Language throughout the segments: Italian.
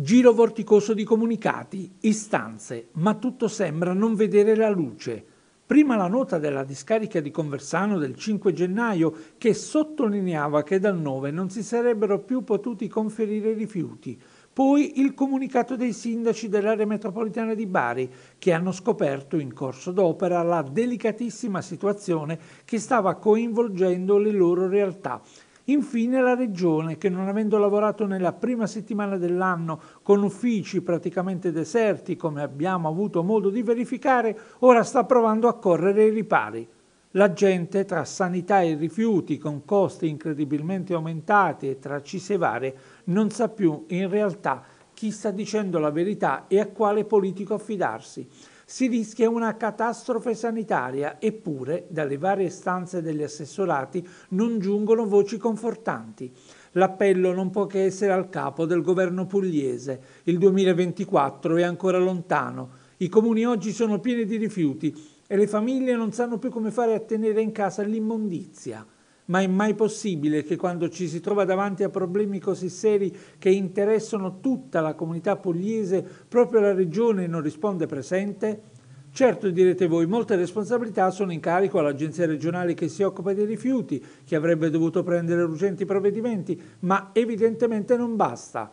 Giro vorticoso di comunicati, istanze, ma tutto sembra non vedere la luce. Prima la nota della discarica di Conversano del 5 gennaio che sottolineava che dal 9 non si sarebbero più potuti conferire rifiuti, poi il comunicato dei sindaci dell'area metropolitana di Bari che hanno scoperto in corso d'opera la delicatissima situazione che stava coinvolgendo le loro realtà Infine la Regione, che non avendo lavorato nella prima settimana dell'anno con uffici praticamente deserti, come abbiamo avuto modo di verificare, ora sta provando a correre i ripari. La gente, tra sanità e rifiuti, con costi incredibilmente aumentati e tracce varie, non sa più in realtà chi sta dicendo la verità e a quale politico affidarsi si rischia una catastrofe sanitaria, eppure dalle varie stanze degli assessorati non giungono voci confortanti. L'appello non può che essere al capo del governo pugliese. Il 2024 è ancora lontano. I comuni oggi sono pieni di rifiuti e le famiglie non sanno più come fare a tenere in casa l'immondizia ma è mai possibile che quando ci si trova davanti a problemi così seri che interessano tutta la comunità pugliese, proprio la Regione non risponde presente? Certo, direte voi, molte responsabilità sono in carico all'agenzia regionale che si occupa dei rifiuti, che avrebbe dovuto prendere urgenti provvedimenti, ma evidentemente non basta.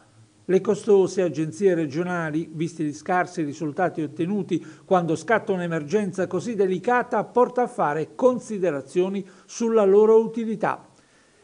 Le costose agenzie regionali, visti gli scarsi risultati ottenuti quando scatta un'emergenza così delicata, porta a fare considerazioni sulla loro utilità.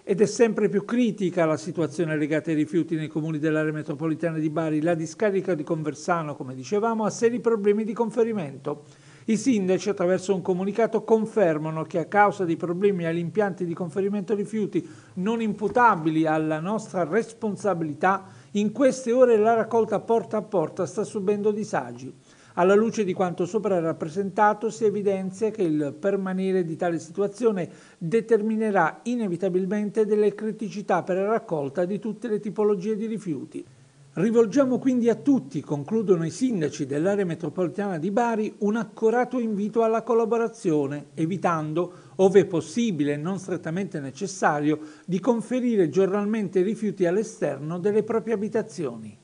Ed è sempre più critica la situazione legata ai rifiuti nei comuni dell'area metropolitana di Bari. La discarica di Conversano, come dicevamo, ha seri problemi di conferimento. I sindaci attraverso un comunicato confermano che a causa dei problemi agli impianti di conferimento rifiuti non imputabili alla nostra responsabilità in queste ore la raccolta porta a porta sta subendo disagi. Alla luce di quanto sopra rappresentato si evidenzia che il permanere di tale situazione determinerà inevitabilmente delle criticità per la raccolta di tutte le tipologie di rifiuti. Rivolgiamo quindi a tutti, concludono i sindaci dell'area metropolitana di Bari, un accorato invito alla collaborazione, evitando, ove possibile e non strettamente necessario, di conferire giornalmente rifiuti all'esterno delle proprie abitazioni.